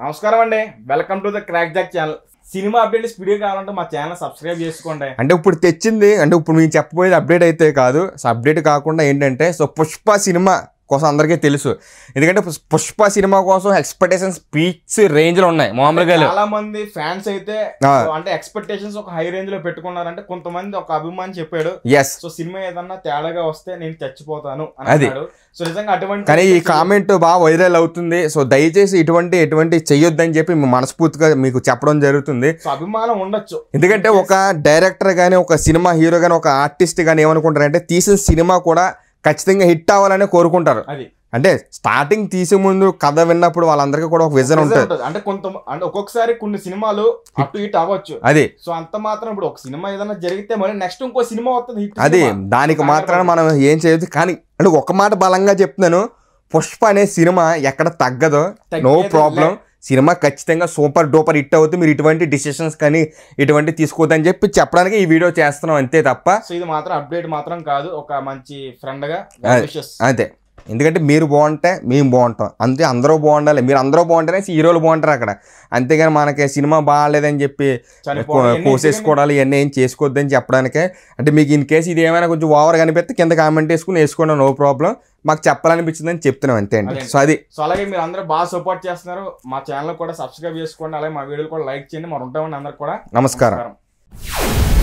నమస్కారం అండి welcome to the crack jack channel cinema update స్పీడ్గా కావాలంటే మా ఛానల్ సబ్స్క్రైబ్ చేసుకోండి అంటే ఇప్పుడు తెచ్చింది అంటే ఇప్పుడు మేము చెప్పబోయేది అప్డేట్ అయితే కాదు సో అప్డేట్ కాకుండా ఏంటంటే సో పుష్ప సినిమా కోసం అందరికీ తెలుసు ఎందుకంటే పుష్ప సినిమా కోసం ఎక్స్పెక్టేషన్స్ పీక్స్ రేంజ్ లో ఉన్నాయి మామూలుగా చాలా మంది ఫ్యాన్స్ అయితే అంటే ఎక్స్పెక్టేషన్స్ ఒక హై రేంజ్ లో పెట్టుకున్నారంటే కొంతమంది ఒక అభిమాని చెప్పాడు ఎస్ సో సినిమా ఏదన్నా తేడాగా వస్తే నేను చచ్చిపోతాను అది సో నిజంగా అటువంటి కానీ ఈ కామెంట్ బాగా వైరల్ అవుతుంది సో దయచేసి ఇటువంటి ఎటువంటి చెయ్యొద్దని చెప్పి మనస్ఫూర్తిగా మీకు చెప్పడం జరుగుతుంది అభిమానం ఉండొచ్చు ఎందుకంటే ఒక డైరెక్టర్ కానీ ఒక సినిమా హీరో కానీ ఒక ఆర్టిస్ట్ గానీ ఏమనుకుంటారంటే తీసిన సినిమా కూడా ఖచ్చితంగా హిట్ అవ్వాలని కోరుకుంటారు అంటే స్టార్టింగ్ తీసే ముందు కథ విన్నప్పుడు వాళ్ళందరికీ కూడా ఒక విజన్ ఉంటుంది అంటే కొంత అంటే ఒక్కొక్కసారి కొన్ని సినిమాలు అటు హిట్ అవ్వచ్చు అది సో అంత మాత్రం ఇప్పుడు ఒక సినిమా ఏదైనా జరిగితే మరి నెక్స్ట్ ఇంకో సినిమా వస్తుంది అది దానికి మాత్రాన మనం ఏం చేయదు కానీ అంటే ఒక మాట బలంగా చెప్తున్నాను పుష్ప అనే సినిమా ఎక్కడ తగ్గదు నో ప్రాబ్లం సినిమా ఖచ్చితంగా సూపర్ డూపర్ హిట్ అవుతుంది మీరు ఇటువంటి డిసిషన్స్ కానీ ఇటువంటి తీసుకోవద్దని చెప్పి చెప్పడానికి ఈ వీడియో చేస్తున్నాం అంతే తప్ప సో ఇది మాత్రం అప్డేట్ మాత్రం కాదు ఒక మంచి ఫ్రెండ్గా అంతే ఎందుకంటే మీరు బాగుంటే మేము బాగుంటాం అంతే అందరూ బాగుండాలి మీరు అందరూ బాగుంటేనే హీరోలు బాగుంటారు అక్కడ అంతేగాని మనకి సినిమా బాగాలేదని చెప్పి కోసేసుకోవడాలు ఇవన్నీ ఏం చేసుకోవద్దని చెప్పడానికే అంటే మీకు ఇన్ కేసు ఇది ఏమైనా కొంచెం ఓవర్ కనిపిస్తే కింద కామెంట్ వేసుకుని వేసుకోండి నో ప్రాబ్లం మాకు చెప్పాలనిపించింది అని చెప్తున్నాం అంతే అండి సో అది సో అలాగే మీరు అందరూ బాగా సపోర్ట్ చేస్తున్నారు మా ఛానల్ కూడా సబ్స్క్రైబ్ చేసుకోండి అలాగే మా వీడియోలు కూడా లైక్ చేయండి మరి ఉంటామండి అందరు కూడా నమస్కారం